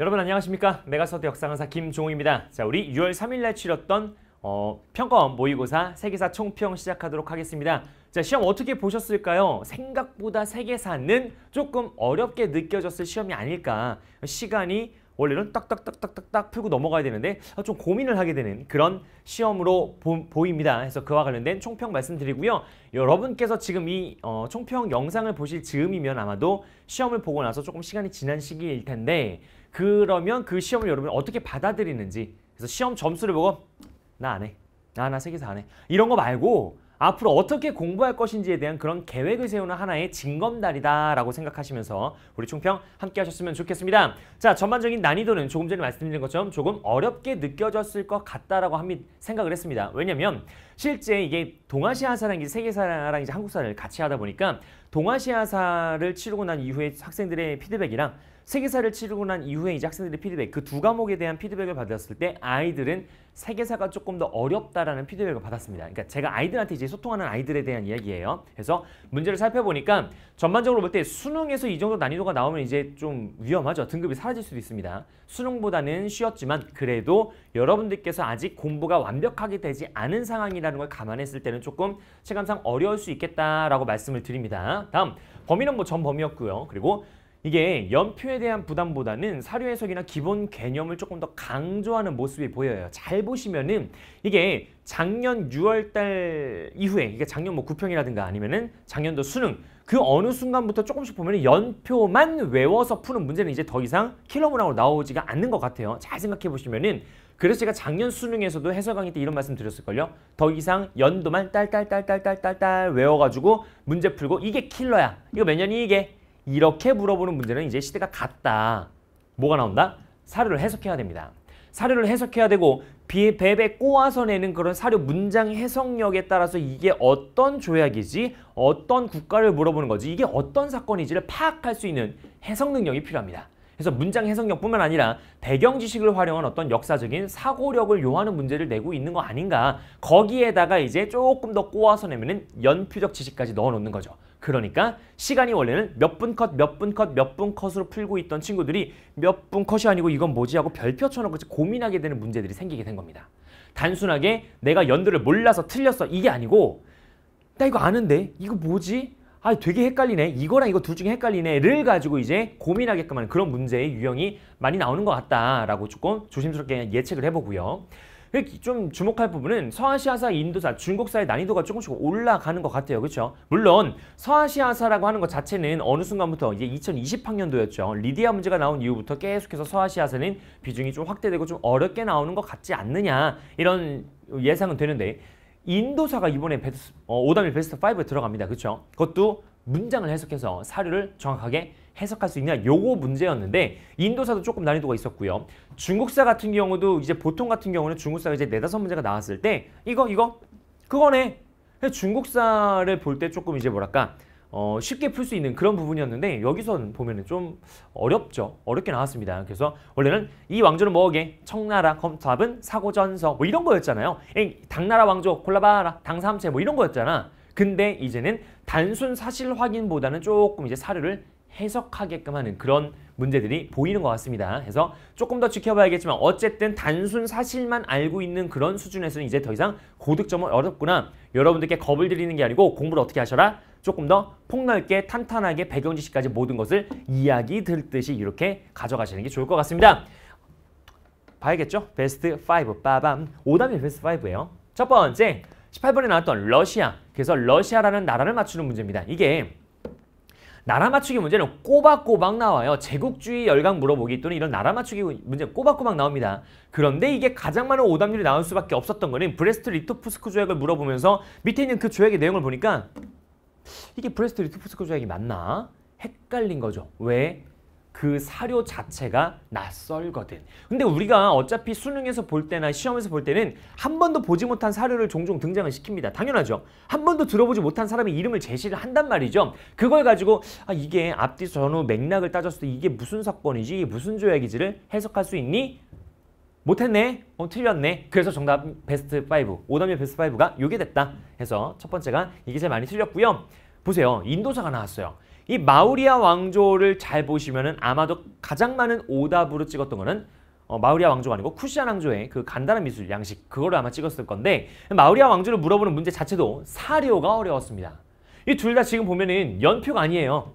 여러분 안녕하십니까 메가서드 역사강사 김종우입니다 자 우리 6월 3일날 치렀던 어, 평가원 모의고사 세계사 총평 시작하도록 하겠습니다 자 시험 어떻게 보셨을까요? 생각보다 세계사는 조금 어렵게 느껴졌을 시험이 아닐까 시간이 원래는 딱딱딱딱딱딱 풀고 넘어가야 되는데 아, 좀 고민을 하게 되는 그런 시험으로 보, 입니다 그래서 그와 관련된 총평 말씀드리고요. 여러분께서 지금 이 어, 총평 영상을 보실 즈음이면 아마도 시험을 보고 나서 조금 시간이 지난 시기일 텐데 그러면 그 시험을 여러분이 어떻게 받아들이는지 그래서 시험 점수를 보고 나 안 해. 나나 세계사 안 해. 이런 거 말고 앞으로 어떻게 공부할 것인지에 대한 그런 계획을 세우는 하나의 징검다리다라고 생각하시면서 우리 총평 함께 하셨으면 좋겠습니다. 자, 전반적인 난이도는 조금 전에 말씀드린 것처럼 조금 어렵게 느껴졌을 것 같다라고 합니다. 생각을 했습니다. 왜냐면 실제 이게 동아시아사랑 이제 세계사랑 이제 한국사를 같이 하다 보니까 동아시아사를 치르고 난 이후에 학생들의 피드백이랑 세계사를 치르고 난 이후에 이제 학생들의 피드백, 그 두 과목에 대한 피드백을 받았을 때 아이들은 세계사가 조금 더 어렵다라는 피드백을 받았습니다. 그러니까 제가 아이들한테 이제 소통하는 아이들에 대한 이야기예요. 그래서 문제를 살펴보니까 전반적으로 볼 때 수능에서 이 정도 난이도가 나오면 이제 좀 위험하죠. 등급이 사라질 수도 있습니다. 수능보다는 쉬웠지만 그래도 여러분들께서 아직 공부가 완벽하게 되지 않은 상황이라는 걸 감안했을 때는 조금 체감상 어려울 수 있겠다라고 말씀을 드립니다. 다음 범위는 뭐 전 범위였고요. 그리고 이게 연표에 대한 부담보다는 사료 해석이나 기본 개념을 조금 더 강조하는 모습이 보여요. 잘 보시면은 이게 작년 6월달 이후에 이게 작년 뭐 구평이라든가 아니면은 작년도 수능 그 어느 순간부터 조금씩 보면 연표만 외워서 푸는 문제는 이제 더 이상 킬러문항으로 나오지가 않는 것 같아요. 잘 생각해 보시면은 그래서 제가 작년 수능에서도 해설 강의 때 이런 말씀 드렸을걸요. 더 이상 연도만 딸딸딸딸딸딸딸 외워가지고 문제 풀고 이게 킬러야. 이거 몇 년이 이게 이렇게 물어보는 문제는 이제 시대가 같다. 뭐가 나온다? 사료를 해석해야 됩니다. 사료를 해석해야 되고 배 꼬아서 내는 그런 사료 문장 해석력에 따라서 이게 어떤 조약이지 어떤 국가를 물어보는 거지 이게 어떤 사건이지를 파악할 수 있는 해석 능력이 필요합니다. 그래서 문장 해석력뿐만 아니라 배경 지식을 활용한 어떤 역사적인 사고력을 요하는 문제를 내고 있는 거 아닌가 거기에다가 이제 조금 더 꼬아서 내면은 연표적 지식까지 넣어놓는 거죠. 그러니까 시간이 원래는 몇 분 컷, 몇 분 컷, 몇 분 컷으로 풀고 있던 친구들이 몇 분 컷이 아니고 이건 뭐지 하고 별표 쳐놓고 고민하게 되는 문제들이 생기게 된 겁니다. 단순하게 내가 연도를 몰라서 틀렸어 이게 아니고 나 이거 아는데 이거 뭐지? 아 되게 헷갈리네 이거랑 이거 둘 중에 헷갈리네를 가지고 이제 고민하게끔 하는 그런 문제의 유형이 많이 나오는 것 같다라고 조금 조심스럽게 예측을 해보고요. 좀 주목할 부분은 서아시아사, 인도사, 중국사의 난이도가 조금씩 올라가는 것 같아요. 그렇죠? 물론 서아시아사라고 하는 것 자체는 어느 순간부터 이제 2020학년도였죠. 리디아 문제가 나온 이후부터 계속해서 서아시아사는 비중이 좀 확대되고 좀 어렵게 나오는 것 같지 않느냐 이런 예상은 되는데 인도사가 이번에 베스트, 어, 오담이 베스트 5에 들어갑니다. 그렇죠? 그것도 문장을 해석해서 사료를 정확하게 해석할 수 있냐 요거 문제였는데 인도사도 조금 난이도가 있었고요. 중국사 같은 경우도 이제 보통 같은 경우는 중국사가 이제 네다섯 문제가 나왔을 때 이거 이거 그거네. 중국사를 볼 때 조금 이제 뭐랄까 어, 쉽게 풀 수 있는 그런 부분이었는데 여기선 보면은 좀 어렵죠. 어렵게 나왔습니다. 그래서 원래는 이 왕조는 뭐게? 청나라, 검탑은 사고전서 뭐 이런 거였잖아요. 당나라 왕조 골라봐라, 당삼체 뭐 이런 거였잖아. 근데 이제는 단순 사실 확인보다는 조금 이제 사료를 해석하게끔 하는 그런 문제들이 보이는 것 같습니다. 그래서 조금 더 지켜봐야겠지만 어쨌든 단순 사실만 알고 있는 그런 수준에서는 이제 더 이상 고득점은 어렵구나. 여러분들께 겁을 드리는 게 아니고 공부를 어떻게 하셔라? 조금 더 폭넓게 탄탄하게 배경 지식까지 모든 것을 이야기 들듯이 이렇게 가져가시는 게 좋을 것 같습니다. 봐야겠죠? 베스트 5 빠밤. 5답이 베스트 5예요. 첫 번째 18번에 나왔던 러시아. 그래서 러시아라는 나라를 맞추는 문제입니다. 이게 나라 맞추기 문제는 꼬박꼬박 나와요. 제국주의 열강 물어보기 또는 이런 나라 맞추기 문제 꼬박꼬박 나옵니다. 그런데 이게 가장 많은 오답률이 나올 수밖에 없었던 거는 브레스트 리토프스크 조약을 물어보면서 밑에 있는 그 조약의 내용을 보니까 이게 브레스트 리토프스크 조약이 맞나? 헷갈린 거죠. 왜? 그 사료 자체가 낯설거든. 근데 우리가 어차피 수능에서 볼 때나 시험에서 볼 때는 한 번도 보지 못한 사료를 종종 등장을 시킵니다. 당연하죠. 한 번도 들어보지 못한 사람의 이름을 제시를 한단 말이죠. 그걸 가지고 아, 이게 앞뒤 전후 맥락을 따졌을 때 이게 무슨 사건이지 이게 무슨 조약이지를 해석할 수 있니? 못했네? 어, 틀렸네? 그래서 정답 베스트 5, 오답률 베스트 5가 요게 됐다 해서 첫 번째가 이게 제일 많이 틀렸고요. 보세요. 인도사가 나왔어요. 이 마우리아 왕조를 잘 보시면은 아마도 가장 많은 오답으로 찍었던 거는 어, 마우리아 왕조가 아니고 쿠시안 왕조의 그 간단한 미술 양식 그거를 아마 찍었을 건데 마우리아 왕조를 물어보는 문제 자체도 사료가 어려웠습니다. 이 둘 다 지금 보면은 연표가 아니에요.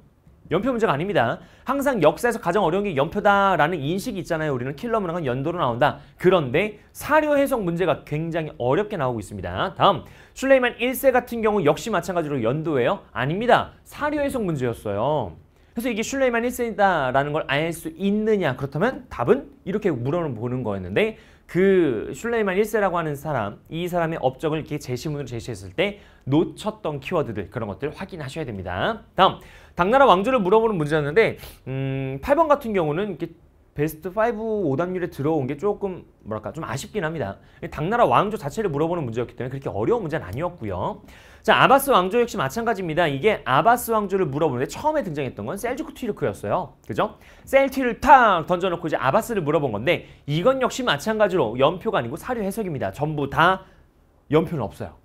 연표 문제가 아닙니다. 항상 역사에서 가장 어려운 게 연표다라는 인식이 있잖아요. 우리는 킬러 문항은 연도로 나온다. 그런데 사료 해석 문제가 굉장히 어렵게 나오고 있습니다. 다음 슐레이만 1세 같은 경우 역시 마찬가지로 연도예요? 아닙니다. 사료 해석 문제였어요. 그래서 이게 슐레이만 1세다라는 걸 알 수 있느냐? 그렇다면 답은 이렇게 물어보는 거였는데 그 슐레이만 1세라고 하는 사람, 이 사람의 업적을 이렇게 제시문으로 제시했을 때 놓쳤던 키워드들, 그런 것들 확인하셔야 됩니다. 다음, 당나라 왕조를 물어보는 문제였는데 음, 8번 같은 경우는 이렇게 베스트 5 오답률에 들어온 게 조금 뭐랄까 좀 아쉽긴 합니다. 당나라 왕조 자체를 물어보는 문제였기 때문에 그렇게 어려운 문제는 아니었고요. 자, 아바스 왕조 역시 마찬가지입니다. 이게 아바스 왕조를 물어보는데 처음에 등장했던 건 셀주크 튀르크였어요. 그죠? 셀티를 탁 던져놓고 이제 아바스를 물어본 건데 이건 역시 마찬가지로 연표가 아니고 사료 해석입니다. 전부 다 연표는 없어요.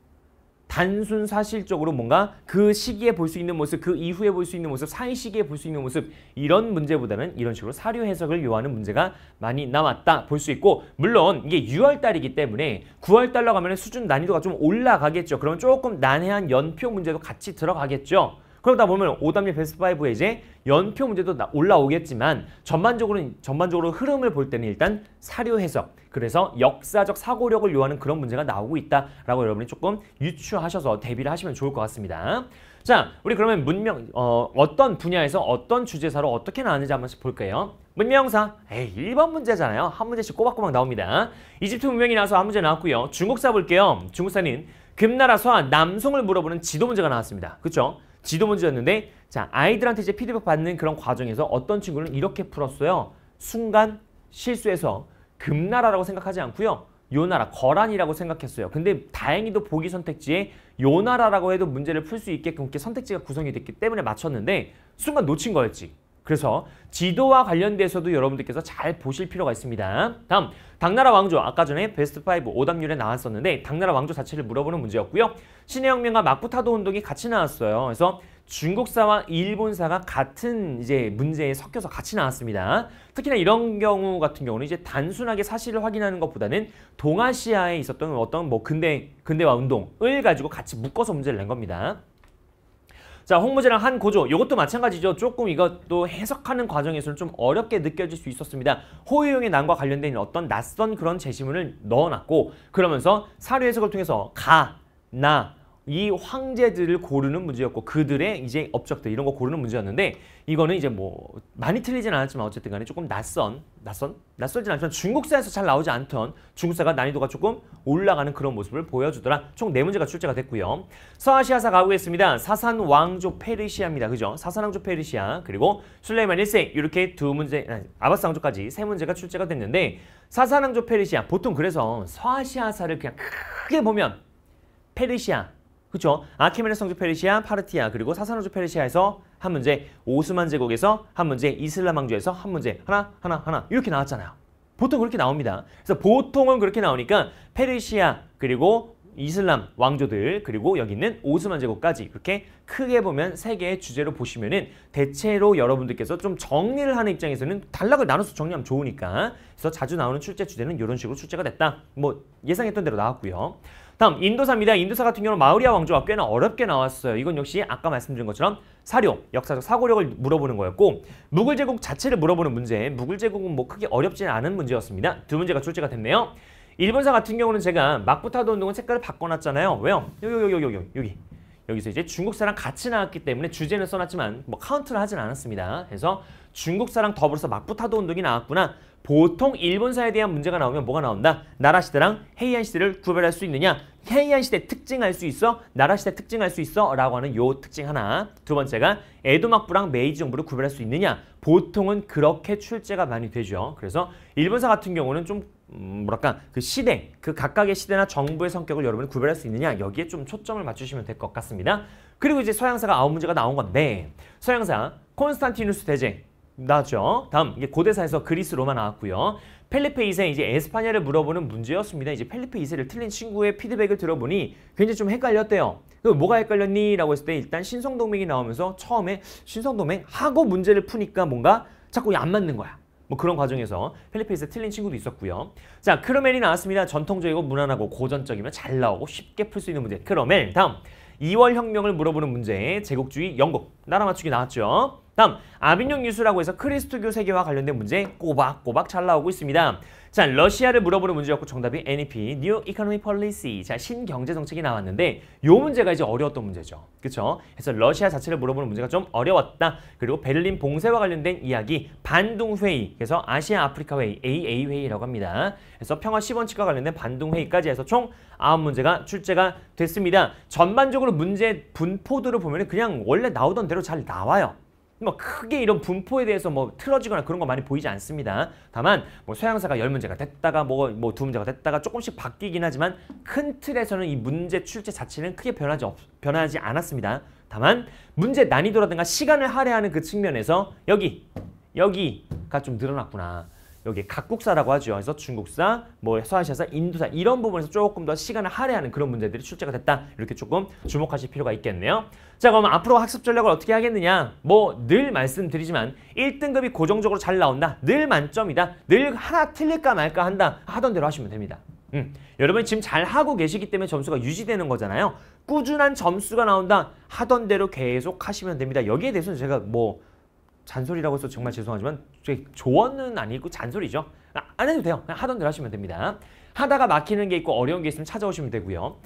단순 사실적으로 뭔가 그 시기에 볼 수 있는 모습, 그 이후에 볼 수 있는 모습, 사이 시기에 볼 수 있는 모습 이런 문제보다는 이런 식으로 사료 해석을 요하는 문제가 많이 남았다 볼 수 있고 물론 이게 6월달이기 때문에 9월달로 가면 수준 난이도가 좀 올라가겠죠. 그럼 조금 난해한 연표 문제도 같이 들어가겠죠. 그러다 보면 오답률 베스트 5에 이제 연표 문제도 올라오겠지만 전반적으로 전반적으로 흐름을 볼 때는 일단 사료 해석 그래서 역사적 사고력을 요하는 그런 문제가 나오고 있다라고 여러분이 조금 유추하셔서 대비를 하시면 좋을 것 같습니다. 자, 우리 그러면 문명 어, 어떤 분야에서 어떤 주제사로 어떻게 나왔는지 한 번씩 볼까요? 문명사, 에이 1번 문제잖아요. 한 문제씩 꼬박꼬박 나옵니다. 이집트 문명이 나와서 한 문제 나왔고요. 중국사 볼게요. 중국사는 금나라 서 남송을 물어보는 지도 문제가 나왔습니다. 그렇죠? 지도 문제였는데 자 아이들한테 이제 피드백 받는 그런 과정에서 어떤 친구는 이렇게 풀었어요. 순간 실수해서 금나라라고 생각하지 않고요. 요나라, 거란이라고 생각했어요. 근데 다행히도 보기 선택지에 요나라라고 해도 문제를 풀 수 있게끔 이렇게 선택지가 구성이 됐기 때문에 맞췄는데 순간 놓친 거였지. 그래서 지도와 관련돼서도 여러분들께서 잘 보실 필요가 있습니다. 다음, 당나라 왕조 아까 전에 베스트5 오답률에 나왔었는데 당나라 왕조 자체를 물어보는 문제였고요. 신의 혁명과 막부타도 운동이 같이 나왔어요. 그래서 중국사와 일본사가 같은 이제 문제에 섞여서 같이 나왔습니다. 특히나 이런 경우 같은 경우는 이제 단순하게 사실을 확인하는 것보다는 동아시아에 있었던 어떤 뭐 근대 근대화 운동을 가지고 같이 묶어서 문제를 낸 겁니다. 자, 홍무제랑 한 고조. 이것도 마찬가지죠. 조금 이것도 해석하는 과정에서는 좀 어렵게 느껴질 수 있었습니다. 호유용의 난과 관련된 어떤 낯선 그런 제시문을 넣어놨고 그러면서 사료 해석을 통해서 가, 나, 이 황제들을 고르는 문제였고 그들의 이제 업적들 이런 거 고르는 문제였는데 이거는 이제 뭐 많이 틀리진 않았지만 어쨌든 간에 조금 낯선 낯선 낯설진 않지만 중국사에서 잘 나오지 않던 중국사가 난이도가 조금 올라가는 그런 모습을 보여주더라 총 네 문제가 출제가 됐고요 서아시아사 가보겠습니다 사산 왕조 페르시아입니다 그죠 사산 왕조 페르시아 그리고 술레이만 1세 이렇게 두 문제 아니, 아바스 왕조까지 세 문제가 출제가 됐는데 사산 왕조 페르시아 보통 그래서 서아시아사를 그냥 크게 보면 페르시아 그렇죠? 아키메네스 성주 페르시아, 파르티아 그리고 사산노주 페르시아에서 한 문제, 오스만 제국에서 한 문제, 이슬람 왕조에서 한 문제, 하나, 하나, 하나 이렇게 나왔잖아요. 보통 그렇게 나옵니다. 그래서 보통은 그렇게 나오니까 페르시아 그리고 이슬람 왕조들 그리고 여기 있는 오스만 제국까지 이렇게 크게 보면 세 개의 주제로 보시면은 대체로 여러분들께서 좀 정리를 하는 입장에서는 단락을 나눠서 정리하면 좋으니까 그래서 자주 나오는 출제 주제는 이런 식으로 출제가 됐다. 뭐 예상했던 대로 나왔고요. 다음 인도사입니다. 인도사 같은 경우는 마우리아 왕조가 꽤나 어렵게 나왔어요. 이건 역시 아까 말씀드린 것처럼 사료 역사적 사고력을 물어보는 거였고 무굴 제국 자체를 물어보는 문제, 무굴 제국은 뭐 크게 어렵진 않은 문제였습니다. 두 문제가 출제가 됐네요. 일본사 같은 경우는 제가 막부타도 운동은 색깔을 바꿔놨잖아요. 왜요? 여기 여기 여기 여기 여기 여기서 이제 중국사랑 같이 나왔기 때문에 주제는 써놨지만 뭐 카운트를 하진 않았습니다. 그래서 중국사랑 더불어서 막부타도 운동이 나왔구나. 보통 일본사에 대한 문제가 나오면 뭐가 나온다? 나라 시대랑 헤이안 시대를 구별할 수 있느냐? 헤이안 시대 특징알수 있어? 나라 시대 특징알수 있어? 라고 하는 요 특징 하나. 두 번째가 에도 막부랑 메이지 정부를 구별할 수 있느냐? 보통은 그렇게 출제가 많이 되죠. 그래서 일본사 같은 경우는 좀 음, 뭐랄까 그 시대, 그 각각의 시대나 정부의 성격을 여러분이 구별할 수 있느냐 여기에 좀 초점을 맞추시면 될 것 같습니다. 그리고 이제 서양사가 아홉 문제가 나온 건데 서양사 콘스탄티누스 대제 나왔죠. 다음 이게 고대사에서 그리스 로마 나왔고요. 펠리페 2세 이제 에스파냐를 물어보는 문제였습니다. 이제 펠리페 2세를 틀린 친구의 피드백을 들어보니 굉장히 좀 헷갈렸대요. 그 뭐가 헷갈렸니? 라고 했을 때 일단 신성동맹이 나오면서 처음에 신성동맹 하고 문제를 푸니까 뭔가 자꾸 안 맞는 거야. 뭐 그런 과정에서 펠리페 2세 틀린 친구도 있었고요. 자 크로멜이 나왔습니다. 전통적이고 무난하고 고전적이면 잘 나오고 쉽게 풀 수 있는 문제 크로멜 다음 2월 혁명을 물어보는 문제 제국주의 영국 나라 맞추기 나왔죠. 다음 아빈용 뉴스라고 해서 크리스트교 세계와 관련된 문제 꼬박꼬박 잘 나오고 있습니다. 자 러시아를 물어보는 문제였고 정답이 NEP New Economy Policy 자 신경제 정책이 나왔는데 요 문제가 이제 어려웠던 문제죠. 그렇죠? 그래서 러시아 자체를 물어보는 문제가 좀 어려웠다. 그리고 베를린 봉쇄와 관련된 이야기 반동 회의 그래서 아시아 아프리카 회의 AA 회의라고 합니다. 그래서 평화 10원칙과 관련된 반동 회의까지 해서 총 아홉 문제가 출제가 됐습니다. 전반적으로 문제 분포도를 보면 그냥 원래 나오던 대로 잘 나와요. 뭐 크게 이런 분포에 대해서 뭐 틀어지거나 그런 거 많이 보이지 않습니다. 다만 뭐 소양사가 열 문제가 됐다가 뭐뭐두 문제가 됐다가 조금씩 바뀌긴 하지만 큰 틀에서는 이 문제 출제 자체는 크게 변하지 없, 변하지 않았습니다. 다만 문제 난이도라든가 시간을 할애하는 그 측면에서 여기 여기가 좀 늘어났구나. 여기 각국사라고 하죠. 그래서 중국사, 뭐 서아시아사, 인도사 이런 부분에서 조금 더 시간을 할애하는 그런 문제들이 출제가 됐다. 이렇게 조금 주목하실 필요가 있겠네요. 자, 그러면 앞으로 학습 전략을 어떻게 하겠느냐? 뭐 늘 말씀드리지만 1등급이 고정적으로 잘 나온다. 늘 만점이다. 늘 하나 틀릴까 말까 한다. 하던 대로 하시면 됩니다. 음, 여러분이 지금 잘 하고 계시기 때문에 점수가 유지되는 거잖아요. 꾸준한 점수가 나온다. 하던 대로 계속 하시면 됩니다. 여기에 대해서는 제가 뭐 잔소리라고 해서 정말 죄송하지만 조언은 아니고 잔소리죠. 아, 안 해도 돼요. 하던 대로 하시면 됩니다. 하다가 막히는 게 있고 어려운 게 있으면 찾아오시면 되고요.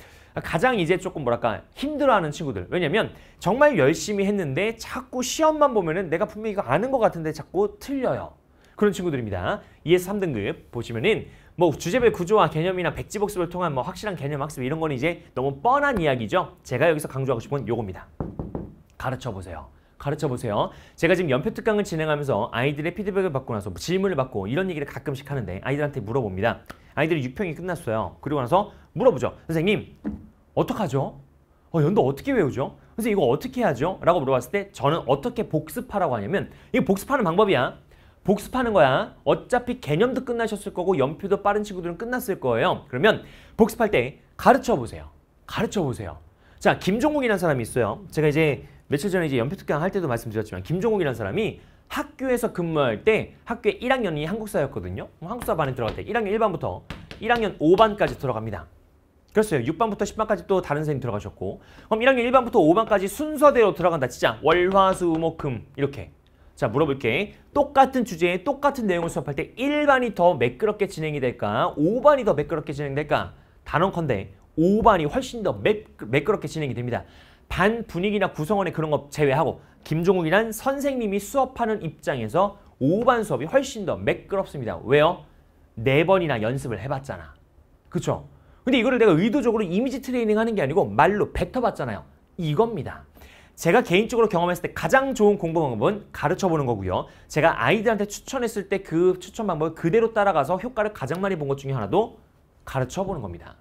가장 이제 조금 뭐랄까 힘들어하는 친구들 왜냐면 정말 열심히 했는데 자꾸 시험만 보면은 내가 분명히 이거 아는 것 같은데 자꾸 틀려요 그런 친구들입니다 2에서 e 3등급 보시면은 뭐 주제별 구조와 개념이나 백지복습을 통한 뭐 확실한 개념 학습 이런 거는 이제 너무 뻔한 이야기죠 제가 여기서 강조하고 싶은 요겁니다 가르쳐 보세요 가르쳐 보세요. 제가 지금 연표 특강을 진행하면서 아이들의 피드백을 받고 나서 뭐 질문을 받고 이런 얘기를 가끔씩 하는데 아이들한테 물어봅니다. 아이들이 6평이 끝났어요. 그리고 나서 물어보죠. 선생님, 어떡하죠? 어, 연도 어떻게 외우죠? 선생님, 이거 어떻게 해야죠? 라고 물어봤을 때 저는 어떻게 복습하라고 하냐면 이거 복습하는 방법이야. 복습하는 거야. 어차피 개념도 끝나셨을 거고 연표도 빠른 친구들은 끝났을 거예요. 그러면 복습할 때 가르쳐 보세요. 가르쳐 보세요. 자, 김종국이라는 사람이 있어요. 제가 이제 며칠 전에 이제 연평특강 할 때도 말씀드렸지만 김종욱이라는 사람이 학교에서 근무할 때 학교에 1학년이 한국사였거든요. 한국사 반에 들어갈 때 1학년 1반부터 1학년 5반까지 들어갑니다. 그랬어요. 6반부터 10반까지 또 다른 선생님 들어가셨고 그럼 1학년 1반부터 5반까지 순서대로 들어간다 진짜 월화수목금 이렇게 자 물어볼게 똑같은 주제에 똑같은 내용을 수업할 때 1반이 더 매끄럽게 진행이 될까 5반이 더 매끄럽게 진행될까 단언컨대 5반이 훨씬 더 매, 매끄럽게 진행이 됩니다. 반 분위기나 구성원의 그런 거 제외하고 김종욱이란 선생님이 수업하는 입장에서 오반 수업이 훨씬 더 매끄럽습니다. 왜요? 네 번이나 연습을 해봤잖아. 그쵸? 근데 이거를 내가 의도적으로 이미지 트레이닝 하는 게 아니고 말로 뱉어봤잖아요. 이겁니다. 제가 개인적으로 경험했을 때 가장 좋은 공부 방법은 가르쳐보는 거고요. 제가 아이들한테 추천했을 때 그 추천 방법을 그대로 따라가서 효과를 가장 많이 본 것 중에 하나도 가르쳐보는 겁니다.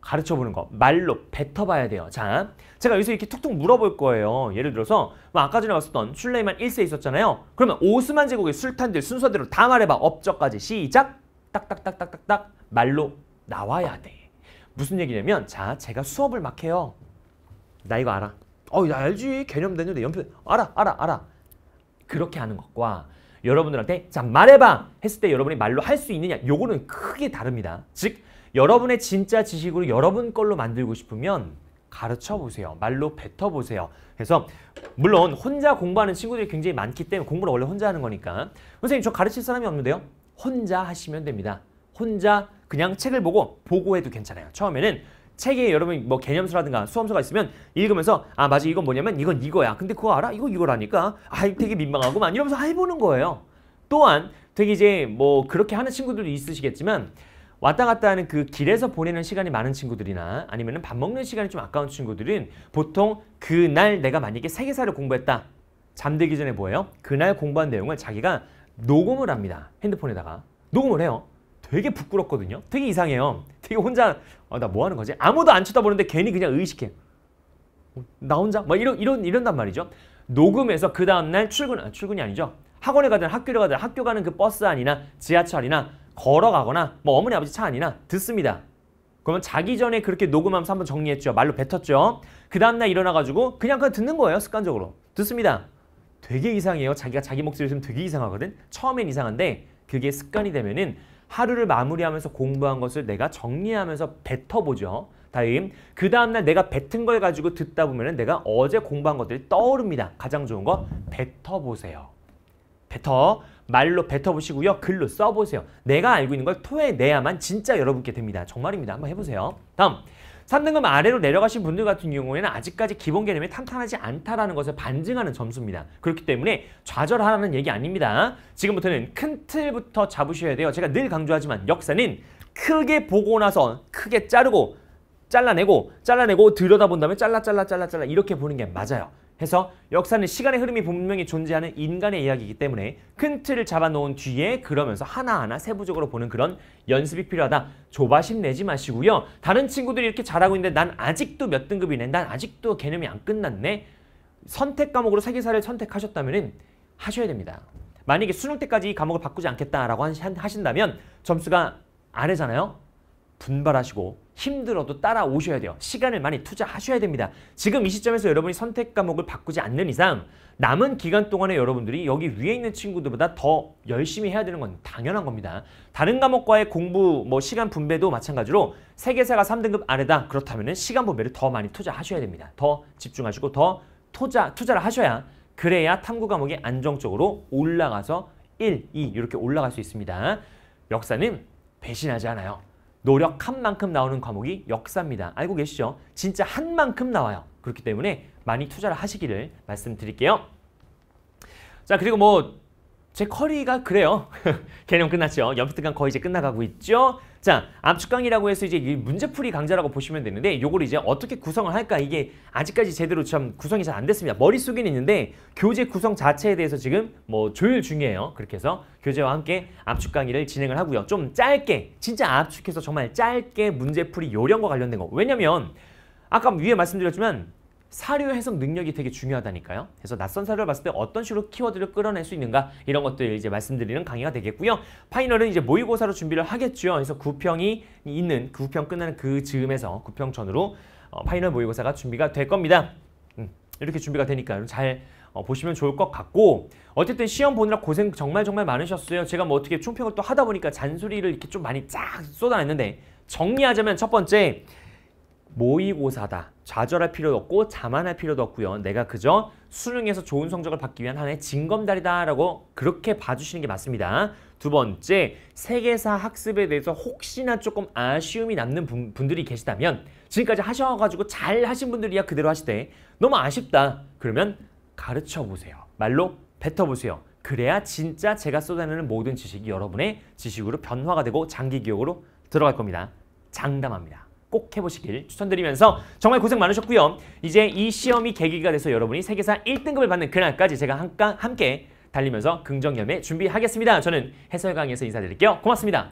가르쳐 보는 거 말로 뱉어봐야 돼요. 자, 제가 여기서 이렇게 툭툭 물어볼 거예요. 예를 들어서 뭐 아까 전에 봤었던 술레이만 1세 있었잖아요. 그러면 오스만 제국의 술탄들 순서대로 다 말해봐. 업적까지 시작 딱딱딱딱딱딱 말로 나와야 돼. 무슨 얘기냐면 자, 제가 수업을 막 해요. 나 이거 알아. 어, 나 알지. 개념 되는데 연필 알아, 알아, 알아. 그렇게 하는 것과 여러분들한테 자 말해봐 했을 때 여러분이 말로 할 수 있느냐 요거는 크게 다릅니다. 즉 여러분의 진짜 지식으로 여러분 걸로 만들고 싶으면 가르쳐보세요. 말로 뱉어보세요. 그래서 물론 혼자 공부하는 친구들이 굉장히 많기 때문에 공부를 원래 혼자 하는 거니까 선생님 저 가르칠 사람이 없는데요. 혼자 하시면 됩니다. 혼자 그냥 책을 보고 보고해도 괜찮아요. 처음에는 책에 여러분 뭐개념서라든가 수험서가 있으면 읽으면서 아 맞아 이건 뭐냐면 이건 이거야. 근데 그거 알아? 이거 이거라니까. 아 되게 민망하고만 이러면서 해보는 거예요. 또한 되게 이제 뭐 그렇게 하는 친구들도 있으시겠지만 왔다 갔다 하는 그 길에서 보내는 시간이 많은 친구들이나 아니면 밥 먹는 시간이 좀 아까운 친구들은 보통 그날 내가 만약에 세계사를 공부했다. 잠들기 전에 뭐예요? 그날 공부한 내용을 자기가 녹음을 합니다. 핸드폰에다가. 녹음을 해요. 되게 부끄럽거든요. 되게 이상해요. 되게 혼자 어, 나뭐 하는 거지? 아무도 안 쳐다보는데 괜히 그냥 의식해. 어, 나 혼자? 막 이런, 이런, 이런단 말이죠. 녹음해서 그 다음날 출근, 아, 출근이 아니죠. 학원에 가든 학교를 가든 학교 가는 그 버스 안이나 지하철이나 걸어가거나 뭐 어머니 아버지 차 아니나 듣습니다. 그러면 자기 전에 그렇게 녹음하면서 한번 정리했죠. 말로 뱉었죠. 그 다음날 일어나가지고 그냥 그냥 듣는 거예요. 습관적으로. 듣습니다. 되게 이상해요. 자기가 자기 목소리 들으면 되게 이상하거든. 처음엔 이상한데 그게 습관이 되면은 하루를 마무리하면서 공부한 것을 내가 정리하면서 뱉어보죠. 다음, 그 다음날 내가 뱉은 걸 가지고 듣다 보면 은 내가 어제 공부한 것들이 떠오릅니다. 가장 좋은 거 뱉어보세요. 뱉어. 말로 뱉어보시고요. 글로 써보세요. 내가 알고 있는 걸 토해내야만 진짜 여러분께 됩니다. 정말입니다. 한번 해보세요. 다음. 3등급 아래로 내려가신 분들 같은 경우에는 아직까지 기본 개념이 탄탄하지 않다라는 것을 반증하는 점수입니다. 그렇기 때문에 좌절하라는 얘기 아닙니다. 지금부터는 큰 틀부터 잡으셔야 돼요. 제가 늘 강조하지만 역사는 크게 보고 나서 크게 자르고 잘라내고 잘라내고 들여다본 다음에 잘라 잘라 잘라 잘라 이렇게 보는 게 맞아요. 해서 역사는 시간의 흐름이 분명히 존재하는 인간의 이야기이기 때문에 큰 틀을 잡아놓은 뒤에 그러면서 하나하나 세부적으로 보는 그런 연습이 필요하다. 조바심 내지 마시고요. 다른 친구들이 이렇게 잘하고 있는데 난 아직도 몇 등급이네. 난 아직도 개념이 안 끝났네. 선택 과목으로 세계사를 선택하셨다면 하셔야 됩니다. 만약에 수능 때까지 이 과목을 바꾸지 않겠다라고 하신다면 점수가 아래잖아요 분발하시고 힘들어도 따라오셔야 돼요. 시간을 많이 투자하셔야 됩니다. 지금 이 시점에서 여러분이 선택 과목을 바꾸지 않는 이상 남은 기간 동안에 여러분들이 여기 위에 있는 친구들보다 더 열심히 해야 되는 건 당연한 겁니다. 다른 과목과의 공부 뭐 시간 분배도 마찬가지로 세계사가 3등급 아래다 그렇다면 시간 분배를 더 많이 투자하셔야 됩니다. 더 집중하시고 더 투자, 투자를 하셔야 그래야 탐구 과목이 안정적으로 올라가서 1, 2 이렇게 올라갈 수 있습니다. 역사는 배신하지 않아요. 노력한 만큼 나오는 과목이 역사입니다. 알고 계시죠? 진짜 한 만큼 나와요. 그렇기 때문에 많이 투자를 하시기를 말씀드릴게요. 자 그리고 뭐 제 커리가 그래요. 개념 끝났죠. 연필 등간 거의 이제 끝나가고 있죠. 자, 압축강이라고 해서 이제 문제풀이 강좌라고 보시면 되는데 요걸 이제 어떻게 구성을 할까 이게 아직까지 제대로 참 구성이 잘 안 됐습니다. 머릿속에는 있는데 교재 구성 자체에 대해서 지금 뭐 조율 중이에요. 그렇게 해서 교재와 함께 압축 강의를 진행을 하고요. 좀 짧게 진짜 압축해서 정말 짧게 문제풀이 요령과 관련된 거. 왜냐면 아까 위에 말씀드렸지만 사료 해석 능력이 되게 중요하다니까요. 그래서 낯선 사료를 봤을 때 어떤 식으로 키워드를 끌어낼 수 있는가 이런 것들 을 이제 말씀드리는 강의가 되겠고요. 파이널은 이제 모의고사로 준비를 하겠죠. 그래서 구평이 있는 구평 끝나는 그 즈음에서 구평 전으로 어, 파이널 모의고사가 준비가 될 겁니다. 음, 이렇게 준비가 되니까 잘 어, 보시면 좋을 것 같고 어쨌든 시험 보느라 고생 정말 정말 많으셨어요. 제가 뭐 어떻게 총평을 또 하다 보니까 잔소리를 이렇게 좀 많이 쫙 쏟아냈는데 정리하자면 첫 번째 모의고사다. 좌절할 필요도 없고 자만할 필요도 없고요. 내가 그저 수능에서 좋은 성적을 받기 위한 하나의 진검다리다라고 그렇게 봐주시는 게 맞습니다. 두 번째, 세계사 학습에 대해서 혹시나 조금 아쉬움이 남는 분, 분들이 계시다면 지금까지 하셔가지고 잘 하신 분들이야 그대로 하시되 너무 아쉽다. 그러면 가르쳐보세요. 말로 뱉어보세요. 그래야 진짜 제가 쏟아내는 모든 지식이 여러분의 지식으로 변화가 되고 장기 기억으로 들어갈 겁니다. 장담합니다. 꼭 해보시길 추천드리면서 정말 고생 많으셨고요. 이제 이 시험이 계기가 돼서 여러분이 세계사 1등급을 받는 그날까지 제가 함께 달리면서 긍정염에 준비하겠습니다. 저는 해설강에서 의 인사드릴게요. 고맙습니다.